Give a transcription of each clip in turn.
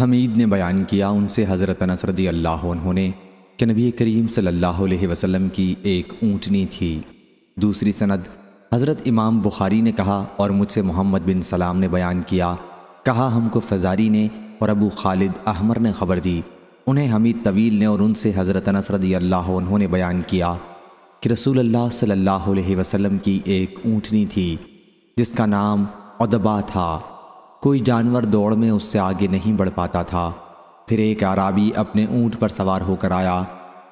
हमीद ने बयान किया उनसे हज़रत नसरदी अल्लाह उन्होंने कि नबी करीम सल्लल्लाहु अलैहि वसल्लम की एक ऊँटनी थी दूसरी सनद हज़रत इमाम बुखारी ने कहा और मुझसे मोहम्मद बिन सलाम ने बयान किया कहा हमको फजारी ने और अबू खालिद अहमर ने खबर दी उन्हें हमीद तवील ने और उनसे हज़रत नसरदी अल्लाह उन्होंने बयान किया कि रसूल अल्लाह सल्लल्लाहु अलैहि वसल्लम की एक ऊँटनी थी जिसका नाम अदबा था कोई जानवर दौड़ में उससे आगे नहीं बढ़ पाता था फिर एक आराबी अपने ऊँट पर सवार होकर आया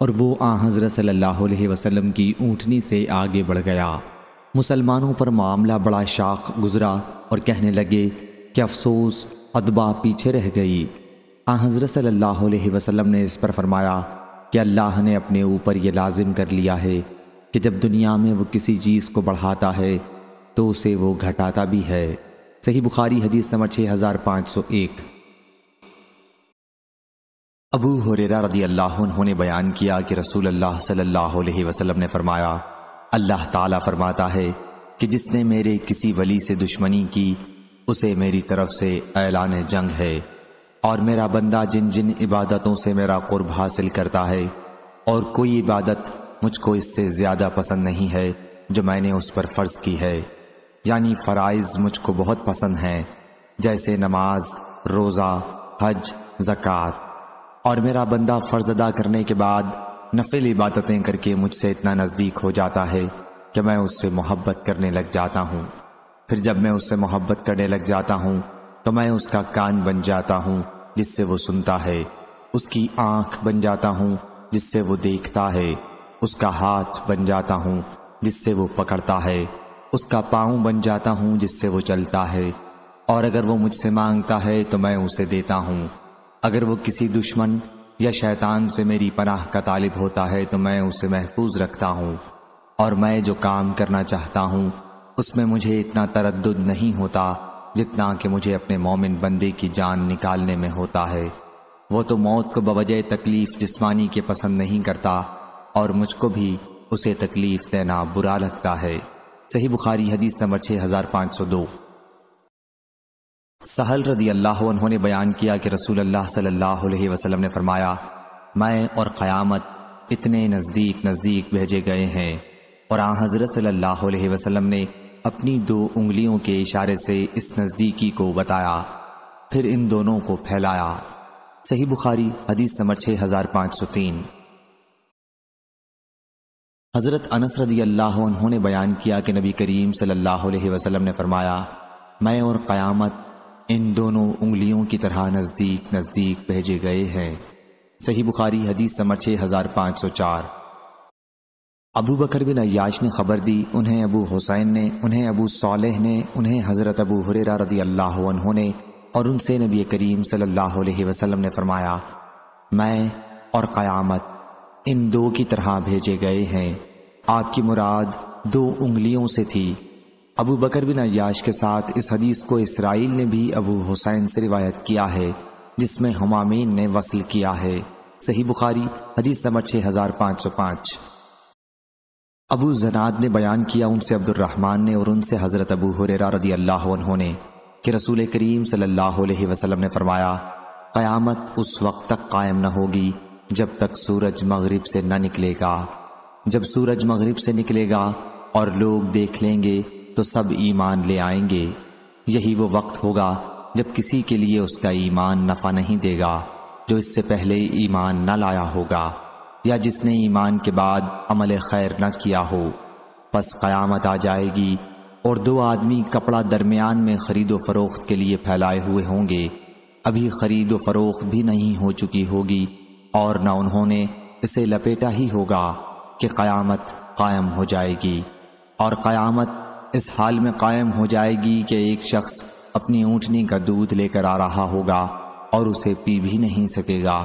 और वो आ हज़रत सल्लल्लाहु अलैहि वसल्लम की ऊँटनी से आगे बढ़ गया मुसलमानों पर मामला बड़ा शाख गुज़रा और कहने लगे कि अफसोस अदबा पीछे रह गई आ हज़रत सल्लल्लाहु अलैहि वसल्लम ने इस पर फरमाया कि अल्लाह ने अपने ऊपर ये लाजिम कर लिया है कि जब दुनिया में वो किसी चीज़ को बढ़ाता है तो उसे वो घटाता भी है सही बुखारी हदीस नंबर छः हज़ार पाँच सौ एक अबू हुरेरा रदी अल्लाह उन्होंने बयान किया कि रसूल अल्लाह सल्लल्लाहु अलैहि वसल्लम ने फरमाया अल्लाह ताला फरमाता है कि जिसने मेरे किसी वली से दुश्मनी की उसे मेरी तरफ से ऐलान जंग है और मेरा बंदा जिन जिन इबादतों से मेरा कुर्ब हासिल करता है और कोई इबादत मुझको इससे ज़्यादा पसंद नहीं है जो मैंने उस पर फ़र्ज़ की है यानी फ़राइज़ मुझको बहुत पसंद हैं जैसे नमाज रोज़ा हज ज़क़़त और मेरा बंदा फ़र्ज अदा करने के बाद नफिल इबादतें करके मुझसे इतना नज़दीक हो जाता है कि मैं उससे मोहब्बत करने लग जाता हूँ फिर जब मैं उससे मोहब्बत करने लग जाता हूँ तो मैं उसका कान बन जाता हूँ जिससे वो सुनता है उसकी आँख बन जाता हूँ जिससे वो देखता है उसका हाथ बन जाता हूँ जिससे वो पकड़ता है उसका पाँव बन जाता हूँ जिससे वो चलता है और अगर वो मुझसे मांगता है तो मैं उसे देता हूँ अगर वो किसी दुश्मन या शैतान से मेरी पनाह का तालिब होता है तो मैं उसे महफूज रखता हूँ और मैं जो काम करना चाहता हूँ उसमें मुझे इतना तरद नहीं होता जितना कि मुझे अपने मोमिन बंदे की जान निकालने में होता है वो तो मौत को बवजह तकलीफ़ जिस्मानी के पसंद नहीं करता और मुझको भी उसे तकलीफ़ देना बुरा लगता है सही बुखारी हदीस नंबर 6502 सहल रदी अल्लाह उन्होंने बयान किया कि रसूल अल्लाह सल्लल्लाहु अलैहि वसल्लम ने फरमाया मैं और क़यामत इतने नज़दीक नज़दीक भेजे गए हैं और आ हज़रत सल्लल्लाहु अलैहि वसल्लम ने अपनी दो उंगलियों के इशारे से इस नज़दीकी को बताया फिर इन दोनों को फैलाया सही बुखारी हदीस नंबर तीन हज़रत अनस रदी अल्लाह उन्होंने बयान किया कि नबी करीम सल्लल्लाहु अलैहि वसल्लम ने फरमाया मैं और क़यामत इन दोनों उंगलियों की तरह नज़दीक नज़दीक भेजे गए हैं सही बुखारी हदीस समर छः हज़ार पाँच सौ चार अबू बकर बिन अयाश ने खबर दी उन्हें अबू हुसैन ने उन्हें अबू सालेह ने उन्हें हज़रत अबू हुरेरा रदी अल्लाह ने और उनसे नबी करीम सल्लल्लाहु अलैहि वसल्लम ने फरमाया मैं और क़यामत इन दो की तरह भेजे गए हैं आपकी मुराद दो उंगलियों से थी अबू बकर बिन अयाश के साथ इस हदीस को इसराइल ने भी अबू हुसैन से रिवायत किया है जिसमें हमामीन ने वसल किया है सही बुखारी हदीस नंबर छः हज़ार पाँच सौ पाँच अबू जनाद ने बयान किया उनसे अब्दुलरहमान ने और उनसे हज़रत अबू हुरेरा रदी अल्लाह उन्होंने कि रसूल करीम सल्लल्लाहु अलैहि वसल्लम ने फरमाया क़यामत उस वक्त तक कायम न होगी जब तक सूरज मगरिब से न निकलेगा जब सूरज मगरिब से निकलेगा और लोग देख लेंगे तो सब ईमान ले आएंगे यही वो वक्त होगा जब किसी के लिए उसका ईमान नफ़ा नहीं देगा जो इससे पहले ईमान न लाया होगा या जिसने ईमान के बाद अमल खैर न किया हो बस क़यामत आ जाएगी और दो आदमी कपड़ा दरमियान में ख़रीदो फ़रोख्त के लिए फैलाए हुए होंगे अभी ख़रीदो फ़रोख्त भी नहीं हो चुकी होगी और न उन्होंने इसे लपेटा ही होगा कि क़यामत कायम हो जाएगी और क़यामत इस हाल में कायम हो जाएगी कि एक शख्स अपनी ऊँटनी का दूध लेकर आ रहा होगा और उसे पी भी नहीं सकेगा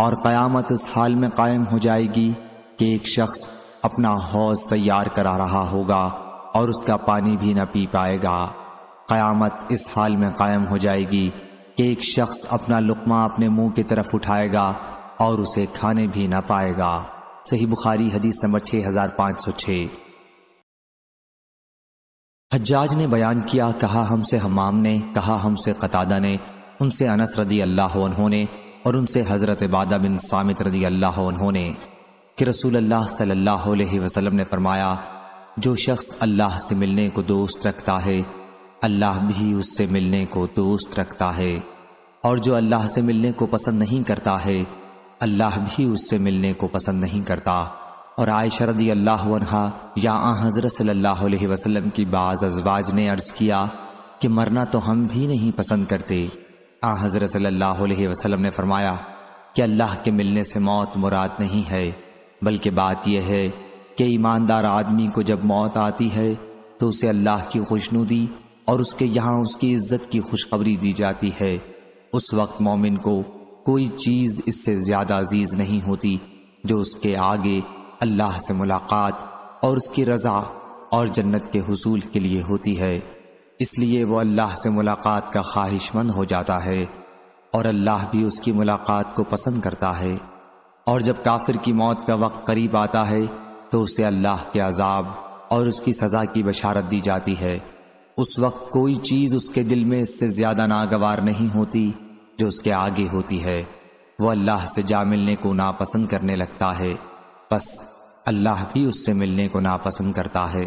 और क़यामत इस हाल में कायम हो जाएगी कि एक शख्स अपना हौज तैयार करा रहा होगा और उसका पानी भी न पी पाएगा क़यामत इस हाल में कायम हो जाएगी कि एक शख्स अपना लुकमा अपने मुंह की तरफ उठाएगा और उसे खाने भी ना पाएगा सही बुखारी हदीस नंबर छः हजार पाँच सौ छः ने बयान किया कहा हमसे हमाम ने कहा हमसे कतादा ने उनसे अनस रदी अल्लाह उन्होंने और उनसे हज़रत बादा बिन सामित रदी अल्लाह उन्होंने कि रसूल अल्लाह सल्लल्लाहु अलैहि वसल्लम ने फरमाया जो शख्स अल्लाह से मिलने को दोस्त रखता है अल्लाह भी उससे मिलने को दोस्त रखता है और जो अल्लाह से मिलने को पसंद नहीं करता है अल्लाह भी उससे मिलने को पसंद नहीं करता और आय रदी अल्लाह या आ हज़रत सल्लल्लाहु अलैहि वसल्लम की बाज़ अजवाज ने अर्ज़ किया कि मरना तो हम भी नहीं पसंद करते आ हज़रत सल्लल्लाहु अलैहि वसल्लम ने फरमाया कि अल्लाह के मिलने से मौत मुराद नहीं है बल्कि बात यह है कि ईमानदार आदमी को जब मौत आती है तो उसे अल्लाह की खुशनुदी और उसके यहाँ उसकी इज्जत की खुशखबरी दी जाती है उस वक्त मोमिन को कोई चीज़ इससे ज़्यादा अजीज़ नहीं होती जो उसके आगे अल्लाह से मुलाकात और उसकी रज़ा और जन्नत के हसूल के लिए होती है इसलिए वह अल्लाह से मुलाकात का ख्वाहिशमंद हो जाता है और अल्लाह भी उसकी मुलाकात को पसंद करता है और जब काफिर की मौत का वक्त करीब आता है तो उसे अल्लाह के अजाब और उसकी सज़ा की बशारत दी जाती है उस वक्त कोई चीज़ उसके दिल में इससे ज़्यादा नागवार नहीं होती जो उसके आगे होती है वह अल्लाह से जा मिलने को नापसंद करने लगता है बस अल्लाह भी उससे मिलने को नापसंद करता है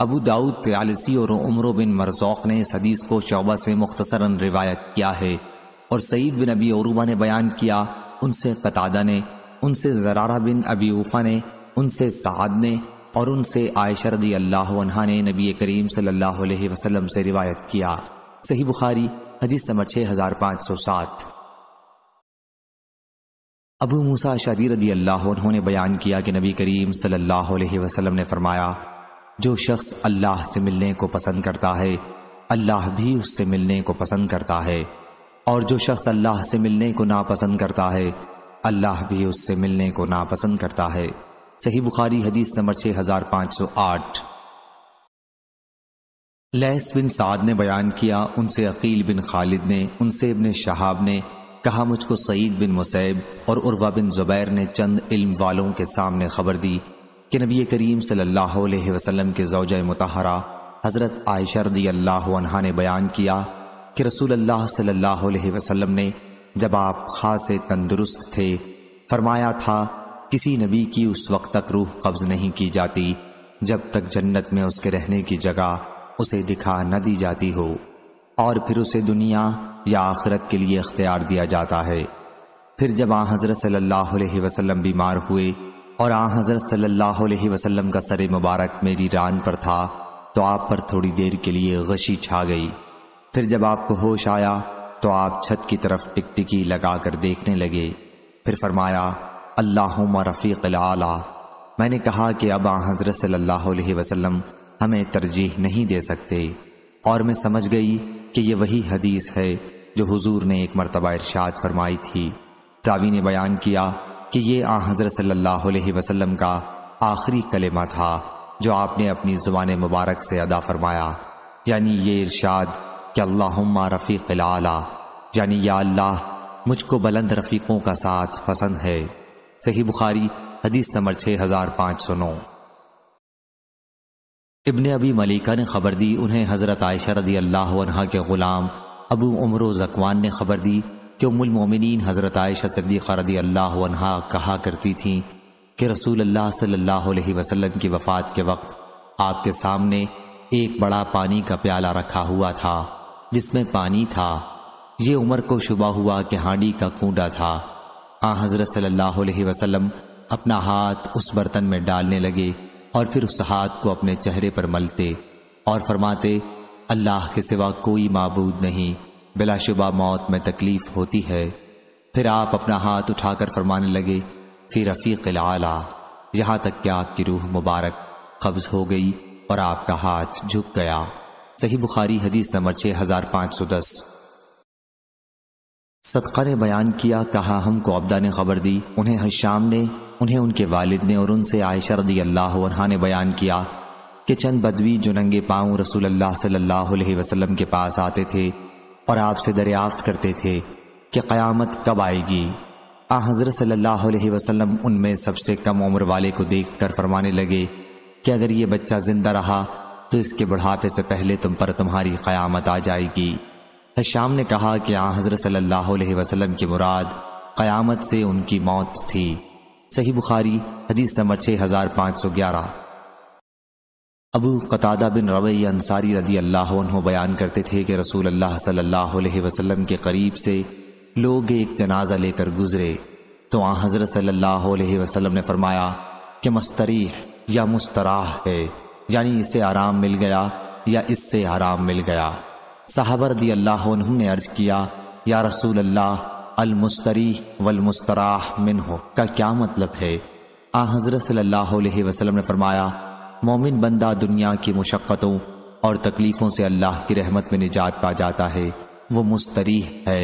अबू दाऊद त्यालसी और उम्र बिन मरजौक ने इस हदीस को शोबा से मुख्तसरन रिवायत किया है और सईद बिन अबी और ने बयान किया उनसे कतादा ने उनसे जरारा बिन अबी उफ़ा ने उनसे साद ने और उनसे आयशरदी अल्लाह ने नबी करीम सल्लल्लाहु अलैहि वसल्लम से रिवायत किया सही बुखारी हदीस नंबर सात अबू मूसा शरी रदी अल्लाह उन्होंने बयान किया कि नबी करीम सल्लल्लाहु अलैहि वसल्लम ने फरमाया जो शख्स अल्लाह से मिलने को पसंद करता है अल्लाह भी उससे मिलने को पसंद करता है और जो शख्स अल्लाह से मिलने को नापसंद करता है अल्लाह भी उससे मिलने को नापसंद करता है सही बुखारी हदीस नंबर आठ लैस बिन साद ने बयान किया उनसे अकील बिन खालिद ने उनसे इबन शहाब ने कहा मुझको सईद बिन मुसैब और उर्वा बिन ज़ुबैर ने चंद इल्म वालों के सामने खबर दी कि नबी करीम सल्लल्लाहु अलैहि वसल्लम के जौज मतहरा हज़रत आयशा अल्लाह ने बयान किया कि रसूल अल्लाह सल्लल्लाहु अलैहि वसल्लम ने जब आप खास तंदुरुस्त थे फरमाया था किसी नबी की उस वक्त तक रूह कब्ज़ नहीं की जाती जब तक जन्नत में उसके रहने की जगह उसे दिखा न दी जाती हो और फिर उसे दुनिया या आखरत के लिए अख्तियार दिया जाता है फिर जब आ हज़रत सल्लल्लाहु अलैहि वसल्लम बीमार हुए और आ हज़रत सल्लल्लाहु अलैहि वसल्लम का सर मुबारक मेरी रान पर था तो आप पर थोड़ी देर के लिए गशी छा गई फिर जब आपको होश आया तो आप छत की तरफ टिकटिकी लगा कर देखने लगे फिर फरमाया अल्लाह रफ़ीक आला मैंने कहा कि अब आ हज़रत सल्लल्लाहु अलैहि वसल्लम हमें तरजीह नहीं दे सकते और मैं समझ गई कि यह वही हदीस है जो हुजूर ने एक मरतबा इरशाद फरमाई थी रावी ने बयान किया कि ये आ हज़रत सल्लल्लाहु अलैहि वसल्लम का आखिरी कलेमा था जो आपने अपनी ज़ुबान मुबारक से अदा फरमाया यानी ये इरशाद कि अल्लाहुम्मा रफ़ीक आला यानी या अल्लाह मुझको बुलंद रफ़ीकों का साथ पसंद है सही बुखारी हदीस नंबर छः हज़ार पाँच सौ नौ इबन अबी मलिका ने खबर दी उन्हें हज़रत आयशा रदी अल्लाह के ग़ुलाम अबू उमर जकवान ने खबर दी कि उमुलमिन हज़रत आयशा सद्दीक़ा खरदी अल्लाह कहा करती थी कि रसूल अल्लाह सल्लल्लाहु अलैहि वसल्लम की वफ़ात के वक्त आपके सामने एक बड़ा पानी का प्याला रखा हुआ था जिसमें पानी था ये उमर को शुबा हुआ कि हांडी का कूडा था आ हज़रत सल्लल्लाहु अलैहि वसल्लम अपना हाथ उस बर्तन में डालने लगे और फिर उस हाथ को अपने चेहरे पर मलते और फरमाते अल्लाह के सिवा कोई मबूद नहीं बिलाशुबा मौत में तकलीफ होती है फिर आप अपना हाथ उठाकर फरमाने लगे फिर रफ़ीक आला यहाँ तक कि आपकी रूह मुबारक कब्ज हो गई और आपका हाथ झुक गया सही बुखारी हदीस नंबर छः हज़ार पाँच सौ दस सदका ने बयान किया कहा हमको अब्दा ने खबर दी उन्हें हशाम ने उन्हें उनके वालिद ने और उनसे आयशा रदी अल्लाह ने बयान किया कि चंद बदवी जो नंगे पाऊँ रसूल अल्लाह सल्लल्लाहु अलैहि वसल्लम के पास आते थे और आपसे दरियाफ्त करते थे कि क़यामत कब आएगी आ हज़रत सल्लल्लाहु अलैहि वसल्लम उनमें सबसे कम उम्र वाले को देख कर फरमाने लगे कि अगर ये बच्चा ज़िंदा रहा तो इसके बुढ़ापे से पहले तुम पर तुम्हारी क़यामत आ जाएगी हशाम ने कहा कि आ हज़रत सल्लल्लाहु अलैहि वसल्लम की मुराद क़यामत से उनकी मौत थी सही बुखारी हदीस नंबर छः हज़ार पाँच सौ ग्यारह अबू कतादा बिन रवै अंसारी रदी अल्लाह बयान करते थे कि रसूल अल्लाह सल्लल्लाहु अलैहि वसल्लम के करीब से लोग एक जनाजा लेकर गुजरे तो आ हज़रत सल्लल्लाहु अलैहि वसल्लम ने फरमाया कि मस्तरी या मुस्तराह है यानी इसे आराम मिल गया या इससे आराम मिल गया साहबर रदी अल्लाह ने अर्ज़ किया या रसूल अल्लाह अलमुस्तरी वलमुस्तराह मिन हो का क्या मतलब है आ हज़रत वसल्लम ने फरमाया मोमिन बंदा दुनिया की मुशक्क़तों और तकलीफ़ों से अल्लाह की रहमत में निजात पा जाता है वो मुस्तरी है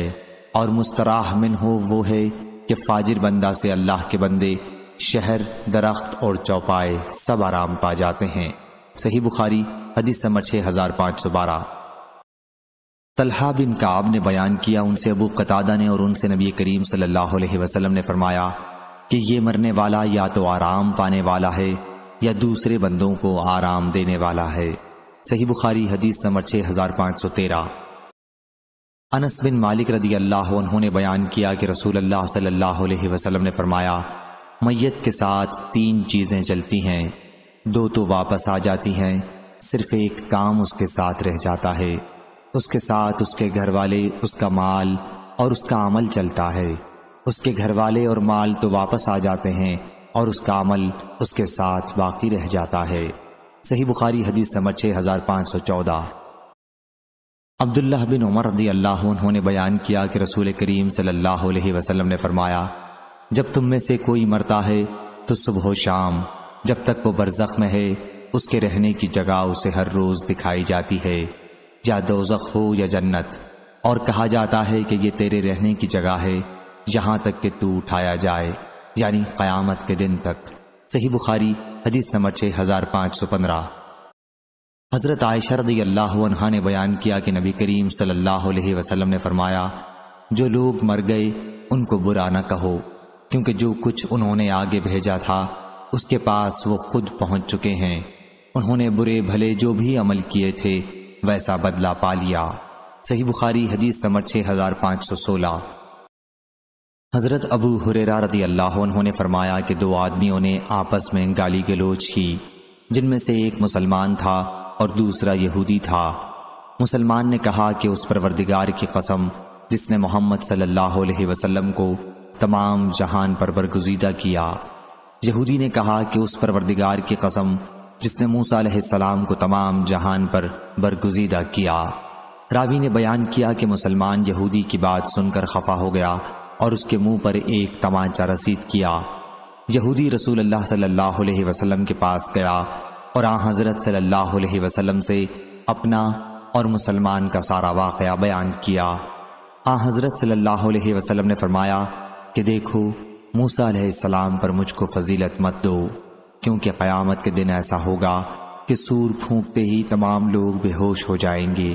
और मुस्तराह मिन हो वो है कि फाजिर बंदा से अल्लाह के बंदे शहर दरख्त और चौपाए सब आराम पा जाते हैं सही बुखारी हदीस समझ छः हज़ार पाँच सौ बारह तलहा बिन काब ने बयान किया उनसे अबू कतादा ने और उनसे नबी करीम सल्लल्लाहु अलैहि वसल्लम ने फरमाया कि ये मरने वाला या तो आराम पाने वाला है या दूसरे बंदों को आराम देने वाला है सही बुखारी हदीस नंबर छः हज़ार पाँच सौ तेरह अनस बिन मालिक रदी अल्लाह उन्होंने बयान किया कि रसूल अल्लाह सल्लल्लाहु अलैहि वसल्लम ने फरमाया मैयत के साथ तीन चीज़ें चलती हैं दो तो वापस आ जाती हैं सिर्फ एक काम उसके साथ रह जाता है उसके साथ उसके घर वाले उसका माल और उसका अमल चलता है उसके घर वाले और माल तो वापस आ जाते हैं और उसका अमल उसके साथ बाकी रह जाता है सही बुखारी हदीस नंबर छः हज़ार पाँच सौ चौदह अब्दुल्ला बिन उमर रजी अल्लाह उन्होंने बयान किया कि रसूल करीम सल्लल्लाहु अलैहि वसल्लम ने फरमाया जब तुम में से कोई मरता है तो सुबह शाम जब तक वो बरजख में है उसके रहने की जगह उसे हर रोज़ दिखाई जाती है या दोजख हो या जन्नत और कहा जाता है कि ये तेरे रहने की जगह है यहां तक कि तू उठाया जाए यानी क़यामत के दिन तक सही बुखारी हदीस नंबर छह हज़ार पाँच सौ पंद्रह हज़रत आयशा अल्लाह ने बयान किया कि नबी करीम सल्लल्लाहु अलैहि वसल्लम ने फरमाया जो लोग मर गए उनको बुरा न कहो क्योंकि जो कुछ उन्होंने आगे भेजा था उसके पास वो खुद पहुंच चुके हैं उन्होंने बुरे भले जो भी अमल किए थे वैसा बदला पा लिया सही बुखारी हदीस समर छः हज़ार पाँच सौ सोलह हज़रत अबू हुरेरा रदी अल्लाह उन्होंने फरमाया कि दो आदमियों ने आपस में गाली गलोच की जिनमें से एक मुसलमान था और दूसरा यहूदी था मुसलमान ने कहा कि उस परवरदिगार की कसम जिसने मोहम्मद सल्लल्लाहु अलैहि वसल्लम को तमाम जहान पर बरगुजीदा किया यहूदी ने कहा कि उस परवरदिगार की कसम जिसने मूसा सलाम को तमाम जहान पर बरगुजीदा किया रावी ने बयान किया कि मुसलमान यहूदी की बात सुनकर खफा हो गया और उसके मुंह पर एक तमाचा रसीद किया यहूदी रसूल अल्लाह सल्लल्लाहु अलैहि वसल्लम के पास गया और आ हज़रत सल्लल्लाहु अलैहि वसल्लम से अपना और मुसलमान का सारा वाक़ बयान किया आ हज़रत सल्लल्लाहु अलैहि वसल्लम ने फरमाया कि देखो मूसा सलाम पर मुझको फजीलत मत दो क्योंकि क़यामत के दिन ऐसा होगा कि सूर फूंकते ही तमाम लोग बेहोश हो जाएंगे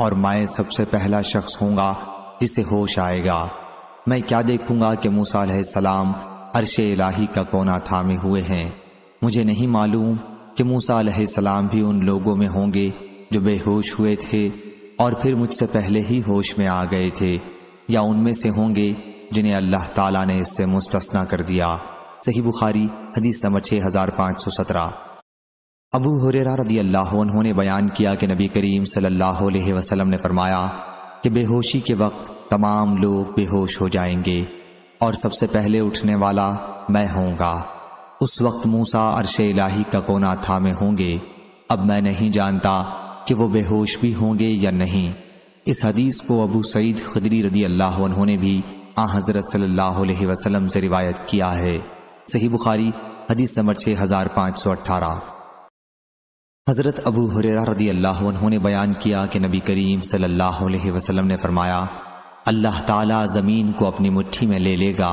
और मैं सबसे पहला शख्स होगा जिसे होश आएगा मैं क्या देखूंगा कि मूसा सलाम अरश इलाही का कोना थामे हुए हैं मुझे नहीं मालूम कि मूसा सलाम भी उन लोगों में होंगे जो बेहोश हुए थे और फिर मुझसे पहले ही होश में आ गए थे या उनमें से होंगे जिन्हें अल्लाह ताला ने इससे मुस्तना कर दिया सही बुखारी हदीस नंबर छः हज़ार पाँच सौ सत्रह अबू हुरेरा रदी अल्लाह ने बयान किया कि नबी करीम सल्लल्लाहु अलैहि वसल्लम ने फरमाया कि बेहोशी के वक्त तमाम लोग बेहोश हो जाएंगे और सबसे पहले उठने वाला मैं होऊंगा उस वक्त मूसा अरश इलाही का कोना था में होंगे अब मैं नहीं जानता कि वो बेहोश भी होंगे या नहीं इस हदीस को अबू सईद खदरी रदी अल्लाह उन्होंने भी आ हज़रत सल्लल्लाहु अलैहि वसल्लम से रिवायत किया है सही बुखारी हदीस नंबर छः हज़ार पाँच सौ अट्ठारह हज़रत अबू हुररा रदी अल्लाह उन्होंने बयान किया कि नबी करीम सल्लल्लाहु अलैहि वसल्लम ने फरमाया अल्लाह ताला ज़मीन को अपनी मुट्ठी में ले लेगा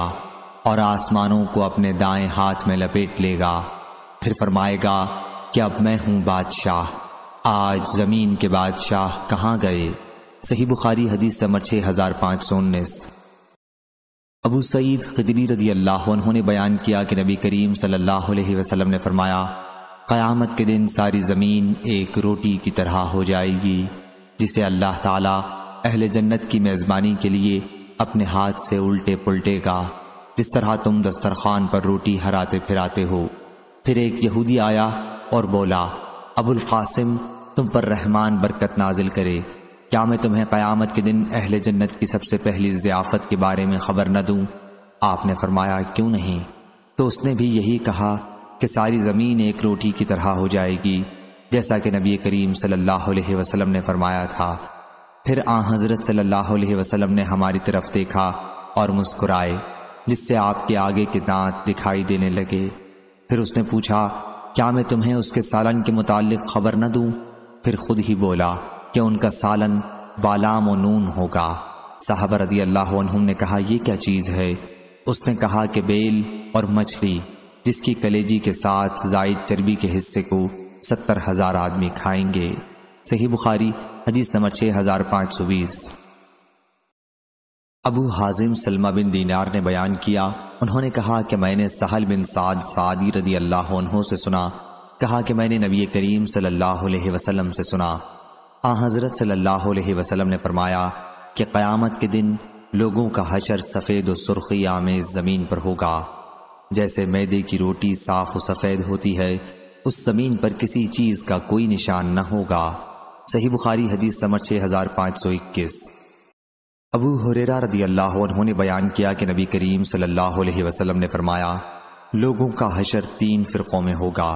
और आसमानों को अपने दाएं हाथ में लपेट लेगा फिर फरमाएगा कि अब मैं हूँ बादशाह आज ज़मीन के बादशाह कहाँ गए सही बुखारी हदीस समर छः हज़ार पाँच सौ उन्नीस अबू सईद खदरी रदी अल्लाह ने बयान किया कि नबी करीम सल्लल्लाहु अलैहि वसल्लम ने फरमाया क़यामत के दिन सारी ज़मीन एक रोटी की तरह हो जाएगी जिसे अल्लाह ताला अहल जन्नत की मेज़बानी के लिए अपने हाथ से उल्टे पुलटेगा जिस तरह तुम दस्तरखान पर रोटी हराते फिराते हो फिर एक यहूदी आया और बोला अबुल कासिम तुम पर रहमान बरकत नाजिल करे क्या मैं तुम्हें क़यामत के दिन अहल जन्नत की सबसे पहली ज़ियाफ़त के बारे में ख़बर न दूँ आपने फरमाया क्यों नहीं तो उसने भी यही कहा कि सारी ज़मीन एक रोटी की तरह हो जाएगी जैसा कि नबी करीम सल्लल्लाहु अलैहि वसल्लम ने फरमाया था फिर आ हज़रत सल्लल्लाहु अलैहि वसल्लम ने हमारी तरफ देखा और मुस्कुराए जिससे आपके आगे के दांत दिखाई देने लगे फिर उसने पूछा क्या मैं तुम्हें उसके सालन के मुतालिक ख़बर न दूँ फिर खुद ही बोला कि उनका सालन वालाम नून होगा साहब रदी अल्लाह ने कहा यह क्या चीज़ है उसने कहा कि बेल और मछली जिसकी कलेजी के साथ जायद चर्बी के हिस्से को सत्तर हज़ार आदमी खाएंगे सही बुखारी हदीस नंबर छः हज़ार पाँच सौ बीस अबू हाजिम सलमा बिन दीनार ने बयान किया उन्होंने कहा कि मैंने सहल बिन साद सादी रदी अल्लाह से सुना कहा कि मैंने नबी करीम सल्लल्लाहु अलैहि वसल्लम से सुना आ हज़रत सल्लल्लाहु अलैहि वसल्लम ने फरमाया कि क़यामत के दिन लोगों का हशर सफ़ेद और सुर्खी आमेज ज़मीन पर होगा जैसे मैदे की रोटी साफ़ और सफ़ेद होती है उस ज़मीन पर किसी चीज़ का कोई निशान न होगा सही बुखारी हदीस समर छः हज़ार पाँच सौ इक्कीस अबू हुरेरा रदी अल्लाह उन्होंने बयान किया कि नबी करीम सल्लल्लाहु अलैहि वसल्लम ने फरमाया लोगों का हशर तीन फ़िरक़ों में होगा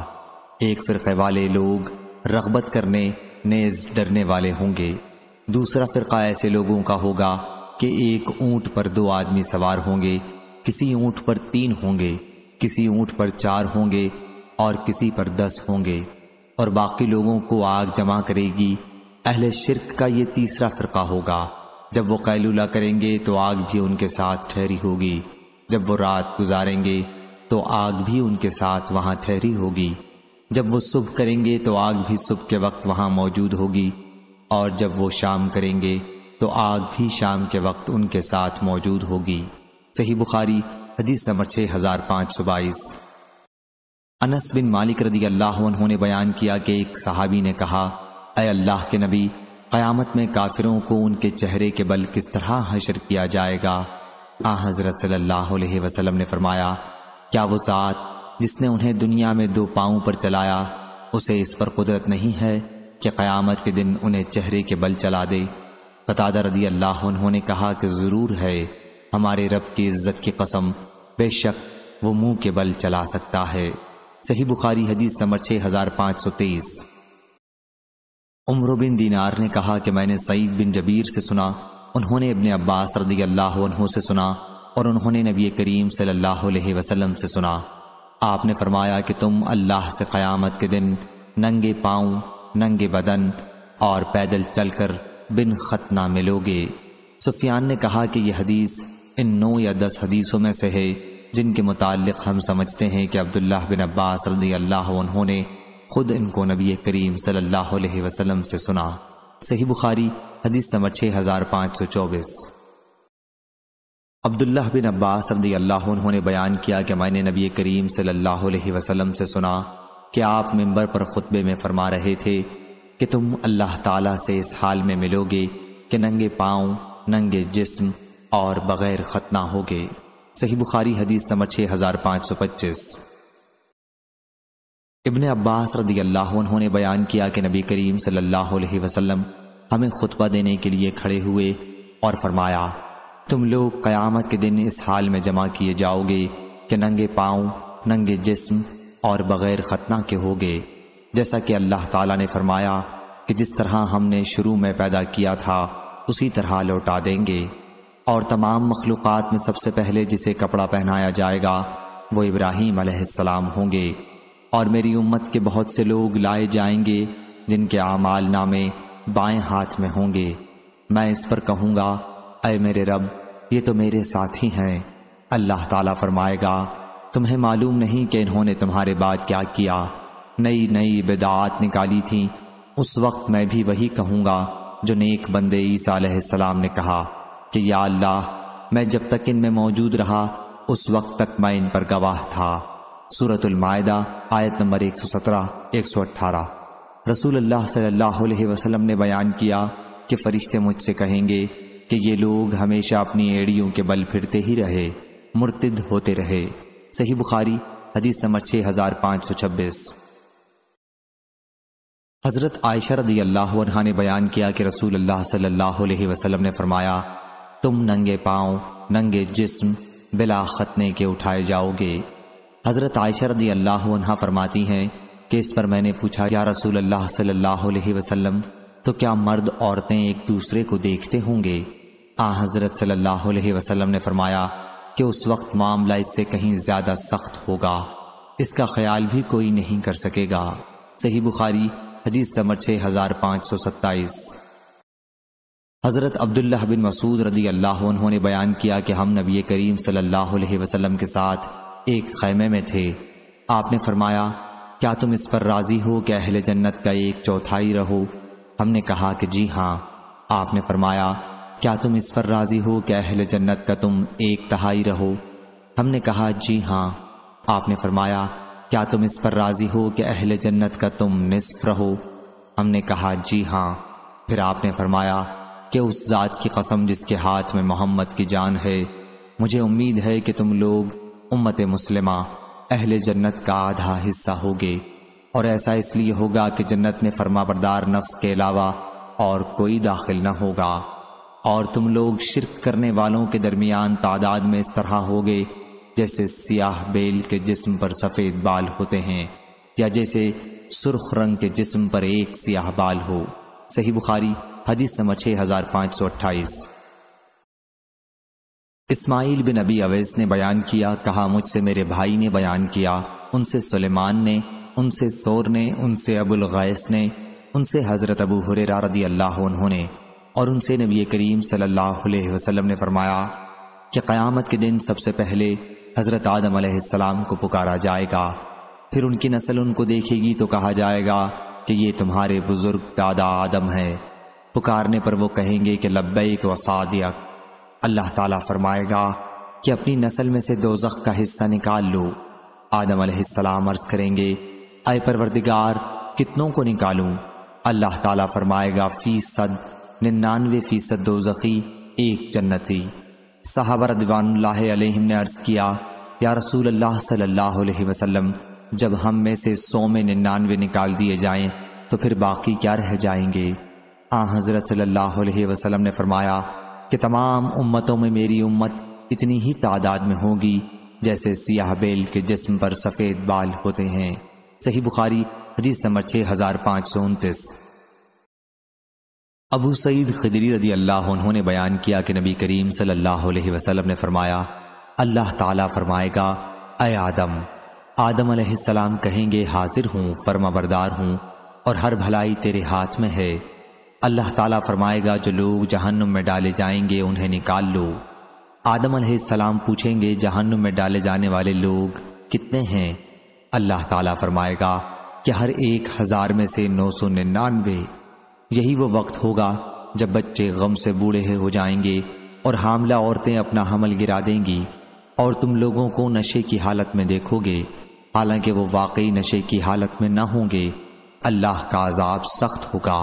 एक फ़िरक़े वाले लोग रगबत करने नेज डरने वाले होंगे दूसरा फ़िरका ऐसे लोगों का होगा कि एक ऊंट पर दो आदमी सवार होंगे किसी ऊंट पर तीन होंगे किसी ऊंट पर चार होंगे और किसी पर दस होंगे और बाकी लोगों को आग जमा करेगी अहले शिरक का ये तीसरा फ़िरका होगा जब वो कैलूला करेंगे तो आग भी उनके साथ ठहरी होगी जब वो रात गुजारेंगे तो आग भी उनके साथ वहाँ ठहरी होगी जब वो सुबह करेंगे तो आग भी सुबह के वक्त वहाँ मौजूद होगी और जब वो शाम करेंगे तो आग भी शाम के वक्त उनके साथ मौजूद होगी सही बुखारी हदीस नंबर छः हज़ार पाँच सौ बाईस अनस बिन मालिक रदी अल्लाह उन्होंने बयान किया कि एक सहाबी ने कहा अय अल्लाह के नबी क़यामत में काफिरों को उनके चेहरे के बल किस तरह हशर किया जाएगा आ हज़रत सल्लल्लाहु अलैहि वसल्लम ने फरमाया क्या वो ज़ात जिसने उन्हें दुनिया में दो पाँव पर चलाया उसे इस पर कुदरत नहीं है कि क़यामत के दिन उन्हें चेहरे के बल चला दे कतादा रदी अल्लाह उन्होंने कहा कि ज़रूर है हमारे रब की इज्जत की कसम बेशक वो मुंह के बल चला सकता है सही बुखारी हदीस नंबर छः हज़ार पाँच सौ तेईस उम्र बिन दीनार ने कहा कि मैंने सईद बिन जबीर से सुना उन्होंने अपने अब्बास रदी अल्लाह से सुना और उन्होंने नबी करीम सल्लल्लाहु अलैहि वसल्लम से सुना आपने फरमाया कि तुम अल्लाह से क़यामत के दिन नंगे पाँव नंगे बदन और पैदल चलकर बिन खतना मिलोगे सुफियान ने कहा कि यह हदीस इन नौ या दस हदीसों में से है जिनके मुतालिक हम समझते हैं कि अब्दुल्लाह बिन अब्बास रदी अल्लाह उन्होंने खुद इनको नबी करीम सल्लल्लाहु अलैहि वसल्लम से सुना सही बुखारी हदीस नंबर छः हज़ार पाँच सौ चौबीस अब्दुल्लाह बिन अब्बास रदी अल्लाह उन्होंने बयान किया कि मैंने नबी करीम सल्लल्लाहु अलैहि वसल्लम से सुना कि आप मेंबर पर ख़ुतबे में फरमा रहे थे कि तुम अल्लाह ताला से इस हाल में मिलोगे कि नंगे पाँव नंगे जिस्म और बग़ैर ख़तना होगे सही बुखारी हदीस नंबर छः हज़ार पाँच सौ पच्चीस इबन अब्बास रदी अल्लाह उन्होंने बयान किया कि नबी करीम सल्लल्लाहु अलैहि वसल्लम हमें खुतबा देने के लिए खड़े हुए और फरमाया तुम लोग क़यामत के दिन इस हाल में जमा किए जाओगे कि नंगे पाँव नंगे जिस्म और बग़ैर ख़तना के होगे जैसा कि अल्लाह ताला ने फरमाया कि जिस तरह हमने शुरू में पैदा किया था उसी तरह लौटा देंगे और तमाम मखलूक़ में सबसे पहले जिसे कपड़ा पहनाया जाएगा वो इब्राहीम सलाम होंगे और मेरी उम्मत के बहुत से लोग लाए जाएंगे जिनके आमाल नामे बाएं हाथ में होंगे मैं इस पर कहूँगा अय मेरे रब ये तो मेरे साथी हैं अल्लाह ताला फरमाएगा तुम्हें मालूम नहीं कि इन्होंने तुम्हारे बाद क्या किया नई नई बिदात निकाली थी उस वक्त मैं भी वही कहूँगा जो नेक बंदे ईसा ने कहा कि या अल्लाह मैं जब तक इनमें मौजूद रहा उस वक्त तक मैं इन पर गवाह था सूरतुलमायदा आयत नंबर 117 118 रसूल अल्लाह सल्लल्लाहु अलैहि वसल्लम ने बयान किया कि फ़रिश्ते मुझसे कहेंगे कि ये लोग हमेशा अपनी एड़ियों के बल फिरते ही रहे मुर्तिद होते रहे सही बुखारी हदीस नंबर छः हज़ार पाँच सौ छब्बीस हज़रत आयशा रदी अल्लाह ने बयान किया कि रसूल अल्लाह सल्लल्लाहु अलैहि वसल्लम ने फरमाया तुम नंगे पांव, नंगे जिस्म बिला खतने के उठाए जाओगे हज़रत आयशा रदी अल्लाह फरमाती हैं कि इस पर मैंने पूछा या रसूल अल्लाह सल्लल्लाहु अलैहि वसल्लम तो क्या मर्द औरतें एक दूसरे को देखते होंगे आ हजरत सल्लल्लाहु अलैहि वसल्लम ने फरमाया कि उस वक्त मामला इससे कहीं ज़्यादा सख्त होगा इसका ख्याल भी कोई नहीं कर सकेगा सही बुखारी हदीस नंबर छः हज़ार पाँच सौ सत्ताईस हज़रत अब्दुल्ला बिन मसूद रदी अल्लाह उन्होंने बयान किया कि हम नबी करीम सल्लल्लाहु वसलम के साथ एक खैमे में थे आपने फरमाया क्या तुम इस पर राज़ी हो कि अहल जन्नत का एक चौथाई रहो हमने कहा कि जी हाँ आपने फरमाया क्या तुम इस पर राज़ी हो कि अहल जन्नत का तुम एक तहाई रहो हमने कहा जी हाँ आपने फरमाया क्या तुम इस पर राज़ी हो कि अहल जन्नत का तुम निसफ रहो हमने कहा जी हाँ फिर आपने फरमाया कि उस ज़ात की कसम जिसके हाथ में मोहम्मद की जान है मुझे उम्मीद है कि तुम लोग उम्मत मुसलिमा अहल जन्नत का आधा हिस्सा होगे और ऐसा इसलिए होगा कि जन्नत में फरमाबरदार नफ्स के अलावा और कोई दाखिल न होगा और तुम लोग शिरक करने वालों के दरमियान तादाद में इस तरह होगे जैसे सियाह बेल के जिस्म पर सफ़ेद बाल होते हैं या जैसे सुर्ख रंग के जिस्म पर एक सियाह बाल हो सही बुखारी हदीस नंबर छः हज़ार पाँच सौ अट्ठाईस इस्माइल बिन अबी अवैस ने बयान किया कहा मुझसे मेरे भाई ने बयान किया उनसे सुलेमान ने उनसे सोर ने उनसे अबुल गैस ने उनसे हज़रत अबू हुर रदी अल्लाह उन्होंने और उनसे नबी करीम सल्लल्लाहु अलैहि वसल्लम ने फरमाया कि क़यामत के दिन सबसे पहले हज़रत आदम अलैहिस्सलाम को पुकारा जाएगा फिर उनकी नस्ल उनको देखेगी तो कहा जाएगा कि ये तुम्हारे बुज़ुर्ग दादा आदम है पुकारने पर वो कहेंगे कि लब्बैक व अल्लाह ताला फरमाएगा कि अपनी नस्ल में से दो का हिस्सा निकाल लो आदम अलैहिस्सलाम अर्ज़ करेंगे अय परवरदिगार कितनों को निकालूं अल्लाह ताला फरमाएगा फीसद निन्यानवे फीसद दो एक जन्नती साहबर अलैहिम ने अर्ज़ किया या रसूल अल्लाह सल्लल्लाहु अलैहि वसल्लम जब हम में से सौ में निन्यानवे निकाल दिए जाएं तो फिर बाकी क्या रह जाएंगे आ हज़रत सल्लल्लाहु अलैहि वसल्लम ने फरमाया कि तमाम उम्मतों में मेरी उम्मत इतनी ही तादाद में होगी जैसे सियाह बेल के जिसम पर सफ़ेद बाल होते हैं सही बुखारी हदीस नंबर छह हज़ार पांच सौ उनतीस अबू सईद खदरी रदी अल्लाह उन्होंने बयान किया कि नबी करीम सल्लल्लाहु अलैहि वसल्लम ने फरमाया अल्लाह ताला फरमाएगा अय आदम आदम अलैहिस्सलाम कहेंगे हाजिर हूँ बरदार हूँ और हर भलाई तेरे हाथ में है अल्लाह ताला फरमाएगा जो लोग जहन्नुम में डाले जाएंगे उन्हें निकाल लो आदम सलाम पूछेंगे जहन्नुम में डाले जाने वाले लोग कितने हैं अल्लाह ताला फरमाएगा कि हर एक हजार में से नौ सौ निन्यानवे यही वो वक्त होगा जब बच्चे गम से बूढ़े हो जाएंगे और हामला औरतें अपना हमल गिरा देंगी और तुम लोगों को नशे की हालत में देखोगे हालांकि वो वाकई नशे की हालत में न होंगे अल्लाह का अजाब सख्त होगा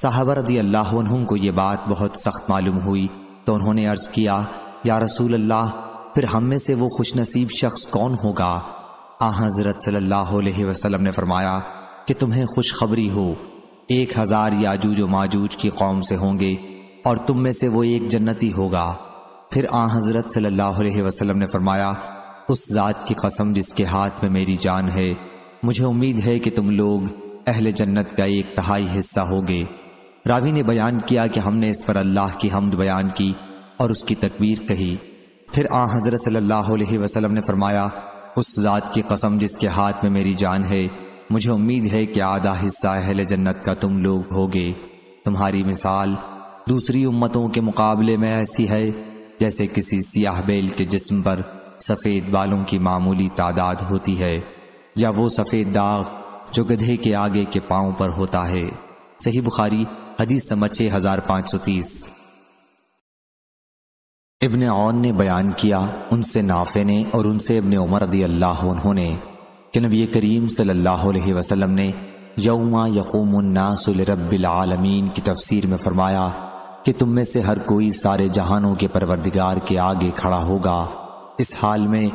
साहबर रदी अल्लाह को ये बात बहुत सख्त मालूम हुई तो उन्होंने अर्ज़ किया या रसूल अल्लाह फिर हम में से वो खुश नसीब शख्स कौन होगा आ हाँ, हजरत वसल्लम ने फरमाया कि तुम्हें खुशखबरी हो एक हज़ार याजूज माजूज की कौम से होंगे और तुम में से वो एक जन्नती होगा फिर आ हजरत सल्लल्लाहु वसल्लम ने फरमाया उस ज़ात की कसम जिसके हाथ में मेरी जान है मुझे उम्मीद है कि तुम लोग अहल जन्नत का एक तहाई हिस्सा होगे रावी ने बयान किया कि हमने इस पर अल्लाह की हमद बयान की और उसकी तकबीर कही फिर आ हजरत सल्लल्लाहु अलैहि वसल्लम ने फरमाया उस ज़ात की कसम जिसके हाथ में मेरी जान है मुझे उम्मीद है कि आधा हिस्सा अहल जन्नत का तुम लोग होगे तुम्हारी मिसाल दूसरी उम्मतों के मुकाबले में ऐसी है जैसे किसी सियाह बेल के जिस्म पर सफ़ेद बालों की मामूली तादाद होती है या वो सफ़ेद दाग जो गधे के आगे के पाँव पर होता है सही बुखारी हदीस समर्चे हज़ार पाँच सौ तीस इबन ओन ने बयान किया उनसे नाफे ने और उनसे इबन उमर रदी अल्लाह उन्होंने कि नबी करीम सल्लल्लाहु अलैहि वसल्लम ने यौमा यकूमनासरबिलमीन की तफसीर में फ़रमाया कि तुम में से हर कोई सारे जहानों के परवरदिगार के आगे खड़ा होगा इस हाल में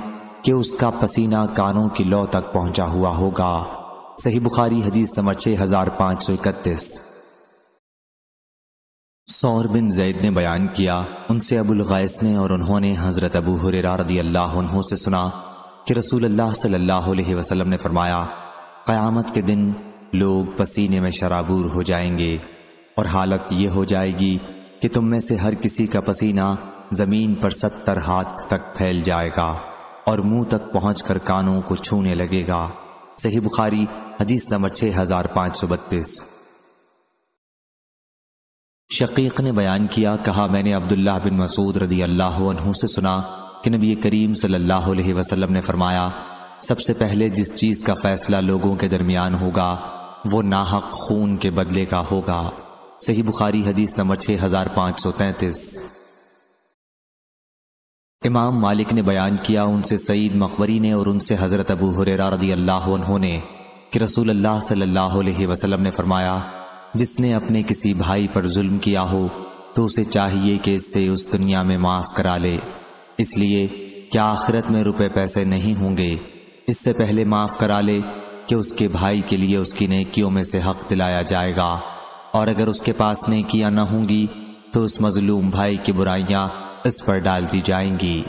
कि उसका पसीना कानों की लौ तक पहुंचा हुआ होगा सही बुखारी हदीस नंबर छः हज़ार पाँच सौ इकतीस सौर बिन जैद ने बयान किया उनसे अबुल गैस ने और उन्होंने हज़रत अबू हुरेरा रदी अल्लाह से सुना कि रसूल अल्लाह सल्लल्लाहु अलैहि वसल्लम ने फरमाया क़यामत के दिन लोग पसीने में शराबूर हो जाएंगे और हालत ये हो जाएगी कि तुम में से हर किसी का पसीना ज़मीन पर सत्तर हाथ तक फैल जाएगा और मुंह तक पहुँच कर कानों को छूने लगेगा सही बुखारी हदीस नंबर छः हज़ार पाँच सौ बत्तीस शकीक ने बयान किया कहा मैंने अब्दुल्ला बिन मसूद रदी अल्लाह से सुना कि नबी करीम सल्लल्लाहु अलैहि वसल्लम ने फरमाया सबसे पहले जिस चीज़ का फ़ैसला लोगों के दरमियान होगा वो नाहक खून के बदले का होगा सही बुखारी हदीस नंबर छः हज़ार पाँच सौ तैतीस इमाम मालिक ने बयान किया उनसे सईद मकबरी ने और उनसे हज़रत अबू हुरेरा रदी अल्लाह ने कि रसूल अल्लाह सल्लल्लाहु अलैहि वसल्लम ने फरमाया जिसने अपने किसी भाई पर जुल्म किया हो तो उसे चाहिए कि इससे उस दुनिया में माफ़ करा ले इसलिए क्या आखिरत में रुपए पैसे नहीं होंगे इससे पहले माफ़ करा ले कि उसके भाई के लिए उसकी नेकियों में से हक दिलाया जाएगा और अगर उसके पास नेकियां न होंगी तो उस मजलूम भाई की बुराइयां इस पर डाल दी जाएंगी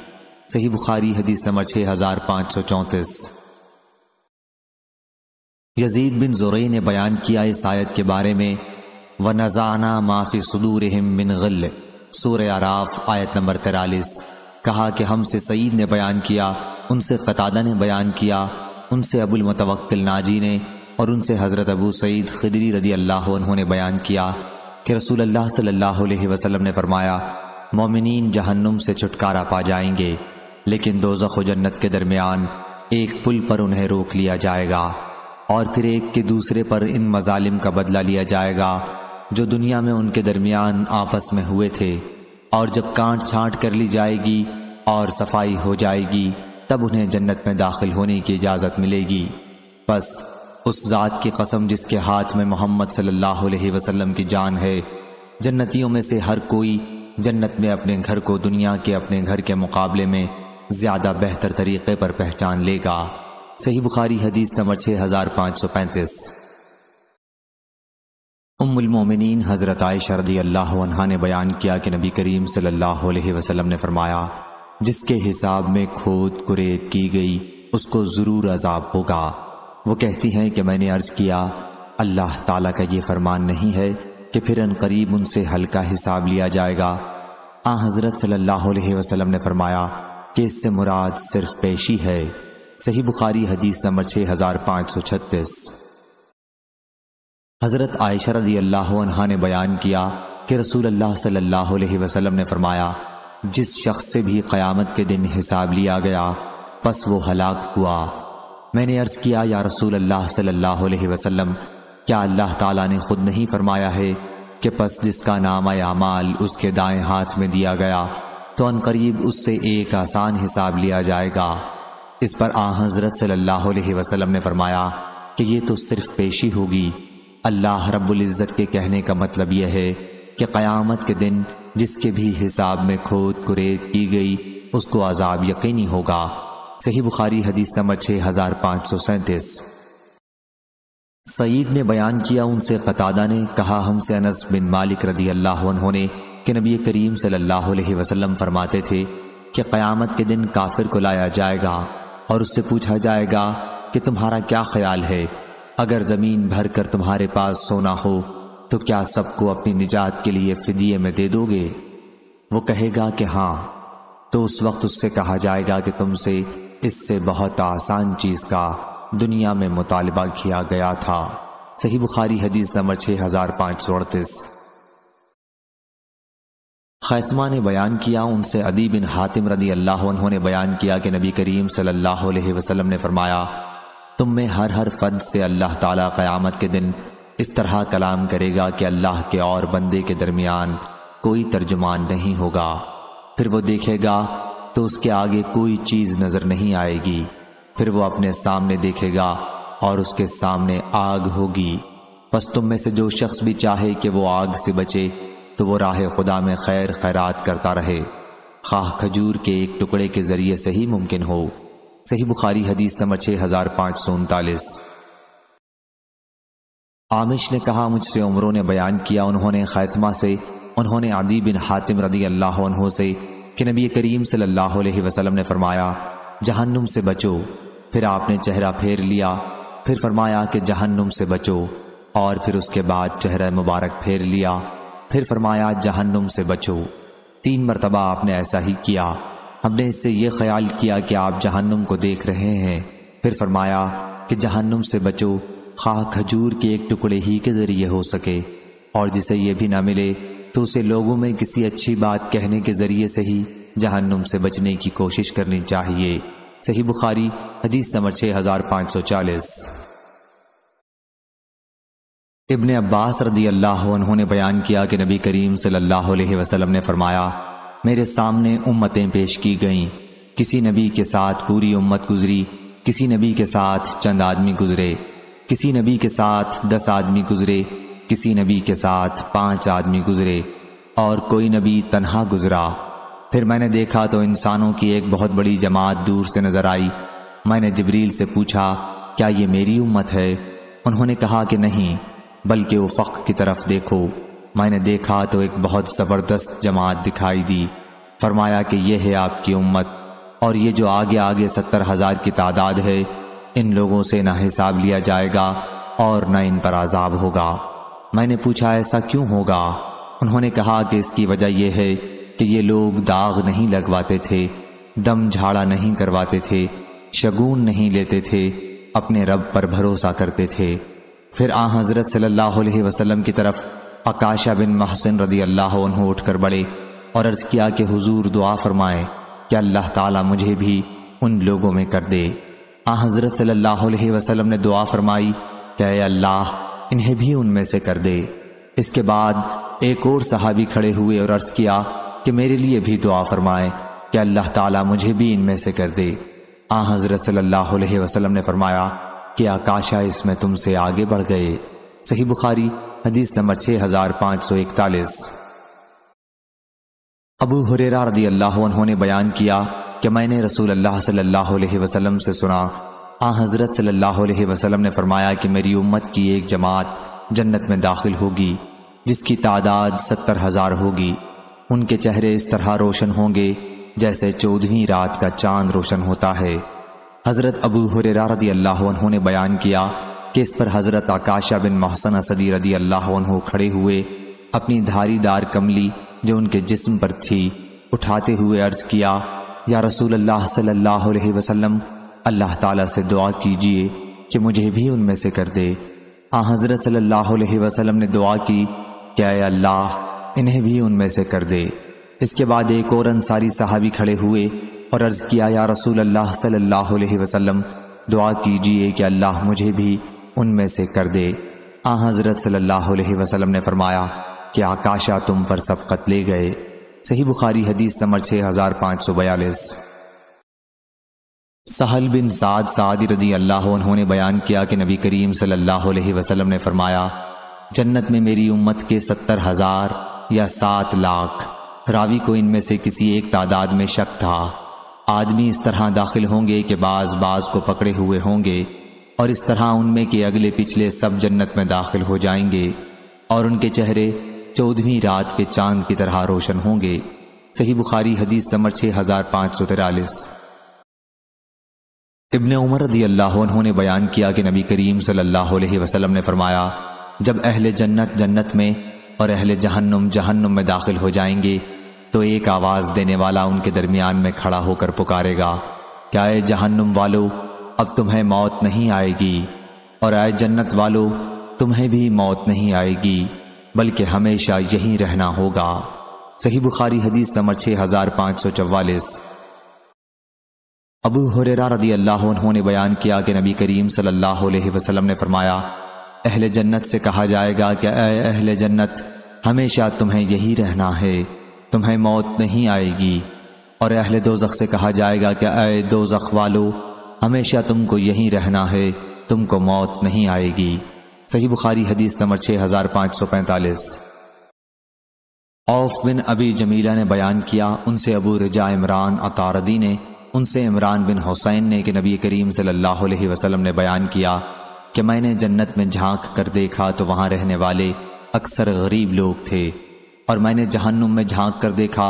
सही बुखारी हदीस नंबर छः हज़ार पाँच सौ चौंतीस यजीद बिन जोरे ने बयान किया इस आयत के बारे में व नज़ाना माफ़ी सदूर बिन गल सूर आराफ आयत नंबर तिरालीस कहा कि हमसे सईद ने बयान किया उनसे कतादा ने बयान किया उनसे अबुलमतवक्ल नाजी ने और उनसे हज़रत अबू सईद खदरी रदी अल्लाह उन्होंने बयान किया कि रसूल अल्लाह सल्लल्लाहु अलैहि वसल्लम ने फरमाया मोमिन जहन्नुम से छुटकारा पा जाएंगे लेकिन दोजख जन्नत के दरमियान एक पुल पर उन्हें रोक लिया जाएगा और फिर एक के दूसरे पर इन मजालिम का बदला लिया जाएगा जो दुनिया में उनके दरमियान आपस में हुए थे और जब कांट छांट कर ली जाएगी और सफाई हो जाएगी तब उन्हें जन्नत में दाखिल होने की इजाज़त मिलेगी बस उस ज़ात की कसम जिसके हाथ में मोहम्मद सल्लल्लाहु अलैहि वसल्लम की जान है जन्नतियों में से हर कोई जन्नत में अपने घर को दुनिया के अपने घर के मुकाबले में ज़्यादा बेहतर तरीके पर पहचान लेगा सही बुखारी हदीस नंबर छः हज़ार पाँच सौ पैंतीस उमिन हज़रत शरदी अल्लाह ने बयान किया कि नबी करीम सल्ह वसलम ने फरमाया जिसके हिसाब में खोद कुरेद की गई उसको ज़रूर अजाब होगा वो कहती हैं कि मैंने अर्ज़ किया अल्लाह ताला का ये फरमान नहीं है कि फिर अन करीब उनसे हल्का हिसाब लिया जाएगा आ हज़रत सल्ला वसलम ने फरमाया कि इससे मुराद सिर्फ पेशी है सही बुखारी हदीस नंबर छः हज़ार पाँच सौ छत्तीस हज़रत आयशा रदी अल्लाह ने बयान किया कि रसूल अल्लाह सल्लल्लाहु अलैहि वसल्लम ने फरमाया जिस शख्स से भी क़यामत के दिन हिसाब लिया गया बस वो हलाक हुआ मैंने अर्ज़ किया या रसूल अल्लाह सल्लल्लाहु अलैहि वसल्लम क्या अल्लाह ताला ने ख़ुद नहीं फरमाया है कि बस जिसका नाम अमाल उसके दाएँ हाथ में दिया गया तो अनकरीब उससे एक आसान हिसाब लिया जाएगा इस पर आ हजरत सल्लल्लाहु अलैहि वसल्लम ने फरमाया कि ये तो सिर्फ पेशी होगी अल्लाह रब्बुल के कहने का मतलब यह है कि क़यामत के दिन जिसके भी हिसाब में खोद कुरेद की गई उसको आज़ाब यकीनी होगा सही बुखारी हदीस नंबर छः हज़ार पाँच सौ सैंतीस सईद ने बयान किया उनसे कतादा ने कहा हमसे अनस बिन मालिक रदी अल्लाह ने कि नबी करीम सल्लल्लाहु अलैहि वसल्लम फरमाते थे कि क़यामत के दिन काफिर को लाया जाएगा और उससे पूछा जाएगा कि तुम्हारा क्या ख्याल है अगर ज़मीन भर कर तुम्हारे पास सोना हो तो क्या सबको अपनी निजात के लिए फिदिये में दे दोगे वो कहेगा कि हाँ तो उस वक्त उससे कहा जाएगा कि तुमसे इससे बहुत आसान चीज़ का दुनिया में मुतालबा किया गया था सही बुखारी हदीस नंबर छः हज़ार पाँच सौ अड़तीस खैसमा ने बयान किया उनसे अदी बिन हातिम रदी अल्लाह ने बयान किया कि नबी करीम सल्लल्लाहु अलैहि वसल्लम ने फरमाया तुम में हर हर फर्द से अल्लाह ताला क़यामत के दिन इस तरह कलाम करेगा कि अल्लाह के और बंदे के दरमियान कोई तर्जुमान नहीं होगा फिर वो देखेगा तो उसके आगे कोई चीज़ नज़र नहीं आएगी फिर वो अपने सामने देखेगा और उसके सामने आग होगी बस तुम में से जो शख्स भी चाहे कि वो आग से बचे तो वो राह खुदा में खैर खैरात करता रहे खाह खजूर के एक टुकड़े के ज़रिए से ही मुमकिन हो सही बुखारी हदीस नंबर छः हज़ार पाँच सौ उनतालीस आमिश ने कहा मुझसे उमरों ने बयान किया उन्होंने खैतमा से उन्होंने आदि बिन हातिम रदी अल्लाह से कि नबी करीम सल्लल्लाहु अलैहि वसल्लम ने फरमाया जहन्नुम से बचो फिर आपने चेहरा फेर लिया फिर फरमाया कि जहन्नुम से बचो और फिर उसके बाद चेहरा मुबारक फेर लिया फिर फरमाया जहन्नुम से बचो तीन मरतबा आपने ऐसा ही किया हमने इससे यह ख्याल किया कि आप जहन्नुम को देख रहे हैं फिर फरमाया कि जहन्नुम से बचो खा खजूर के एक टुकड़े ही के ज़रिए हो सके और जिसे ये भी ना मिले तो उसे लोगों में किसी अच्छी बात कहने के ज़रिए से ही जहन्नुम से बचने की कोशिश करनी चाहिए सही बुखारी हदीस नंबर चालीस इबन अब्बास रदी अल्लाह उन्होंने बयान किया कि नबी करीम सल्लल्लाहु अलैहि वसल्लम ने फरमाया मेरे सामने उम्मतें पेश की गईं किसी नबी के साथ पूरी उम्मत गुजरी किसी नबी के साथ चंद आदमी गुजरे किसी नबी के साथ दस आदमी गुजरे किसी नबी के साथ पांच आदमी गुजरे और कोई नबी तनहा गुजरा फिर मैंने देखा तो इंसानों की एक बहुत बड़ी जमात दूर से नज़र आई मैंने जबरील से पूछा क्या ये मेरी उम्मत है उन्होंने कहा कि नहीं बल्कि उफक की तरफ देखो मैंने देखा तो एक बहुत ज़बरदस्त जमात दिखाई दी फरमाया कि यह है आपकी उम्मत और ये जो आगे आगे सत्तर हज़ार की तादाद है इन लोगों से ना हिसाब लिया जाएगा और न इन पर आज़ाब होगा मैंने पूछा ऐसा क्यों होगा उन्होंने कहा कि इसकी वजह यह है कि ये लोग दाग नहीं लगवाते थे दम झाड़ा नहीं करवाते थे शगुन नहीं लेते थे अपने रब पर भरोसा करते थे फिर आ हज़रत सल्लल्लाहु अलैहि वसल्लम की तरफ अकाशा बिन महसिन रदी अल्लाह उठकर बड़े और अर्ज़ किया कि हुजूर दुआ फरमाए कि अल्लाह ताला मुझे भी उन लोगों में कर दे आ हज़रत सल्लल्लाहु अलैहि वसल्लम ने दुआ फरमाई क्या अल्लाह इन्हें भी उनमें से कर दे इसके बाद एक और सहाबी खड़े हुए और अर्ज़ किया कि मेरे लिए भी दुआ फरमाए कि अल्लाह ताला मुझे भी इनमें से कर दे आ हज़रत सल्लल्लाहु अलैहि वसल्लम ने फरमाया कि आकाशा इसमें तुमसे आगे बढ़ गए सही बुखारी हदीस नंबर छः हजार पाँच सौ इकतालीस अबू हुरेरा रदी अल्लाह ने बयान किया कि मैंने रसूल अल्लाह सल्लल्लाहु अलैहि वसल्लम से सुना आ हज़रत सल्लल्लाहु अलैहि वसल्लम ने फरमाया कि मेरी उम्मत की एक जमात जन्नत में दाखिल होगी जिसकी तादाद सत्तर हज़ार होगी उनके चेहरे इस तरह रोशन होंगे जैसे चौदहवीं रात का चांद रोशन होता है हज़रत अबू हुररा रदी अल्लाह ने बयान किया कि इस पर हज़रत आकाशा बिन मोहसन असदी रदी अल्लाह खड़े हुए अपनी धारीदार कमली जो उनके जिस्म पर थी उठाते हुए अर्ज़ किया या रसूल अल्लाह सल्लल्लाहु अलैहि वसल्लम अल्लाह ताला से दुआ कीजिए कि मुझे भी उनमें से कर दे आ हज़रत सल्लल्लाहु अलैहि वसल्लम ने दुआ की क्या अल्लाह इन्हें भी उनमें से कर दे इसके बाद एक और अंसारी साहबी खड़े हुए और अर्ज़ किया या रसूल अल्लाह सल्लल्लाहु अलैहि वसल्लम दुआ कीजिए कि अल्लाह मुझे भी उनमें से कर दे आ हज़रत सल्लल्लाहु अलैहि वसल्लम ने फरमाया कि आकाशा तुम पर सबकत ले गए सही बुखारी हदीस नंबर छः हज़ार पाँच सौ बयालीस सहल बिन साद सादी रदी अल्लाह उन्होंने बयान किया कि नबी करीम सल्लल्लाहु अलैहि वसल्लम ने फरमाया जन्नत में मेरी उम्मत के सत्तर हज़ार या सात लाख रावी को इनमें से किसी एक तादाद में शक था आदमी इस तरह दाखिल होंगे कि बाज बाज को पकड़े हुए होंगे और इस तरह उनमें के अगले पिछले सब जन्नत में दाखिल हो जाएंगे और उनके चेहरे चौदहवीं रात के चांद की तरह रोशन होंगे सही बुखारी हदीस नंबर छः हज़ार पाँच सौ तिरालीस इबन उमर रदी अल्लाह उन्होंने बयान किया कि नबी करीम सल्लल्लाहु अलैहि वसल्लम ने फरमाया जब अहल जन्नत जन्नत में और अहल जहन्नुम जहन्नुम में दाखिल हो जाएंगे तो एक आवाज देने वाला उनके दरमियान में खड़ा होकर पुकारेगा क्या आए जहन्नुम वालो अब तुम्हें मौत नहीं आएगी और आए जन्नत वालो तुम्हें भी मौत नहीं आएगी बल्कि हमेशा यही रहना होगा सही बुखारी हदीस नंबर छः हजार पाँच सौ चवालीस अबू हुररा रदी अल्लाह उन्होंने बयान किया कि नबी करीम सल्लल्लाहु अलैहि वसल्लम ने फरमाया अहले जन्नत से कहा जाएगा कि अहल जन्नत हमेशा तुम्हें यही रहना है तुम्हें मौत नहीं आएगी और अहले दो से कहा जाएगा कि अय दो वालो हमेशा तुमको यहीं रहना है तुमको मौत नहीं आएगी सही बुखारी हदीस नंबर छः हज़ार पाँच सौ पैंतालीस औफ बिन अबी जमीला ने बयान किया उनसे अबू रजा इमरान अतारदी ने उनसे इमरान बिन हुसैन ने कि नबी करीम सल्लल्लाहु अलैहि वसल्लम ने बयान किया कि मैंने जन्नत में झांक कर देखा तो वहाँ रहने वाले अक्सर गरीब लोग थे और मैंने जहन्नुम में झांक कर देखा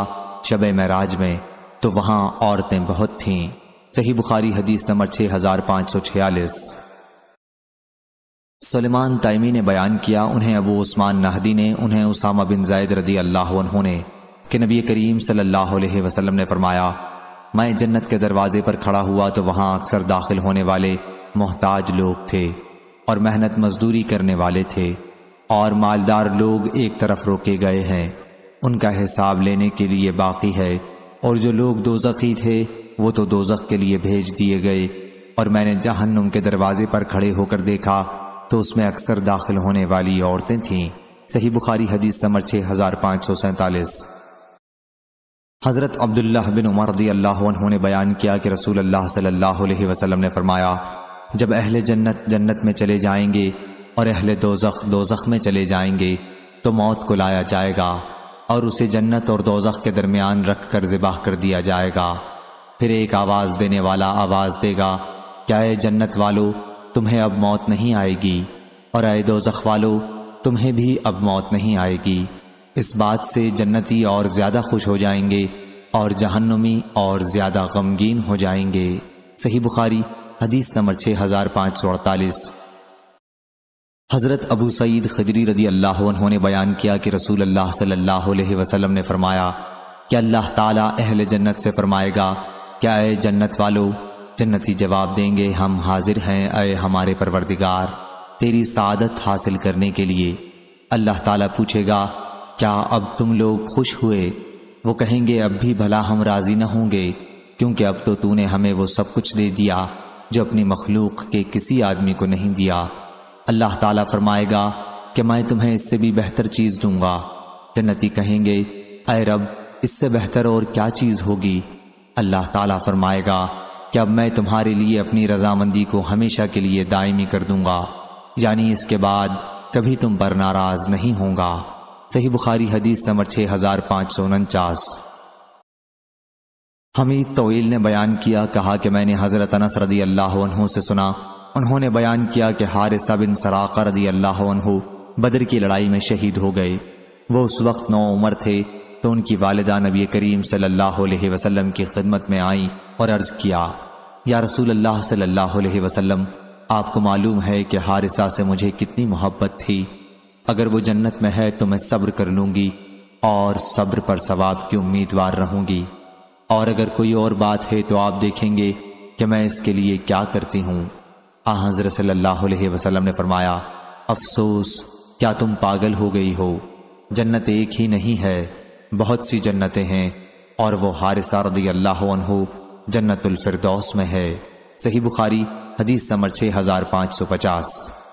शब महराज में तो वहां औरतें बहुत थीं सही बुखारी हदीस नंबर छः हजार पाँच सौ छियालीस सलेमान तयमी ने बयान किया उन्हें अबू उस्मान नाहदी ने उन्हें उसामा बिन जायद रदी अल्लाह उन्होंने कि नबी करीम सल्लल्लाहु अलैहि वसल्लम ने फरमाया मैं जन्नत के दरवाजे पर खड़ा हुआ तो वहां अक्सर दाखिल होने वाले मोहताज लोग थे और मेहनत मजदूरी करने वाले थे और मालदार लोग एक तरफ रोके गए हैं उनका हिसाब लेने के लिए बाकी है और जो लोग दोजखी थे वो तो दोजख के लिए भेज दिए गए और मैंने जहन्नुम के दरवाजे पर खड़े होकर देखा तो उसमें अक्सर दाखिल होने वाली औरतें थीं सही बुखारी हदीस नंबर छः हजार पाँच सौ सैंतालीस हज़रत अब्दुल्ला बिन उमर अल्लाह ने बयान किया कि रसूल अल्लाह सल्लल्लाहु अलैहि वसल्लम ने फरमाया जब अहले जन्नत जन्नत में चले जाएंगे और अहले दोजख दोजख में चले जाएंगे तो मौत को लाया जाएगा और उसे जन्नत और दोजख के दरमियान रख कर ज़िबाह कर दिया जाएगा फिर एक आवाज़ देने वाला आवाज़ देगा क्या ये जन्नत वालो तुम्हें अब मौत नहीं आएगी और आए दोजख वालो तुम्हें भी अब मौत नहीं आएगी इस बात से जन्नती और ज़्यादा खुश हो जाएंगे और जहन्नुमी और ज़्यादा गमगीन हो जाएंगे सही बुखारी हदीस नंबर छः हज़ार पाँच सौ अड़तालीस हज़रत अबू सईद खजरी रदी अल्लाह उन्होंने बयान किया कि रसूल अल्लाह सल्लल्लाहु अलैहि वसल्लम ने फरमाया कि अल्लाह ताला अहल जन्नत से फरमाएगा क्या अय जन्नत वालो जन्नती जवाब देंगे हम हाजिर हैं अय हमारे परवरदिगार तेरी सादत हासिल करने के लिए अल्लाह ताला पूछेगा क्या अब तुम लोग खुश हुए वो कहेंगे अब भी भला हम राज़ी न होंगे क्योंकि अब तो तूने हमें वो सब कुछ दे दिया जो अपनी मखलूक के किसी आदमी को नहीं दिया अल्लाह ताला फरमाएगा कि मैं तुम्हें इससे भी बेहतर चीज़ दूंगा जन्नती कहेंगे अय रब इससे बेहतर और क्या चीज़ होगी अल्लाह ताला फरमाएगा कि अब मैं तुम्हारे लिए अपनी रजामंदी को हमेशा के लिए दायमी कर दूंगा यानी इसके बाद कभी तुम पर नाराज़ नहीं होगा सही बुखारी हदीस नंबर छः हज़ार पाँच सौ उनचास हमीद तोईल ने बयान किया कहा कि मैंने हज़रत अनस रदी अल्लाह से सुना उन्होंने बयान किया कि हारिसा बिन सराका रदी अल्लाह बदर की लड़ाई में शहीद हो गए वो उस वक्त नौ उम्र थे तो उनकी वालदा नबी करीम सल्लल्लाहु अलैहि वसल्लम की खिदमत में आई और अर्ज़ किया या रसूल अल्लाह सल्लल्लाहु अलैहि वसल्लम आपको मालूम है कि हारिसा से मुझे कितनी मोहब्बत थी अगर वो जन्नत में है तो मैं सब्र कर लूँगी और सब्र पर सवाब की उम्मीदवार रहूँगी और अगर कोई और बात है तो आप देखेंगे कि मैं इसके लिए क्या करती हूँ हाँ हजरत सल्लल्लाहु अलैहि वसल्लम ने फरमाया अफसोस क्या तुम पागल हो गई हो जन्नत एक ही नहीं है बहुत सी जन्नतें हैं और वो हारिसा रदी अल्लाह जन्नतुल फिरदौस में है सही बुखारी हदीस समर छः हज़ार पाँच सौ पचास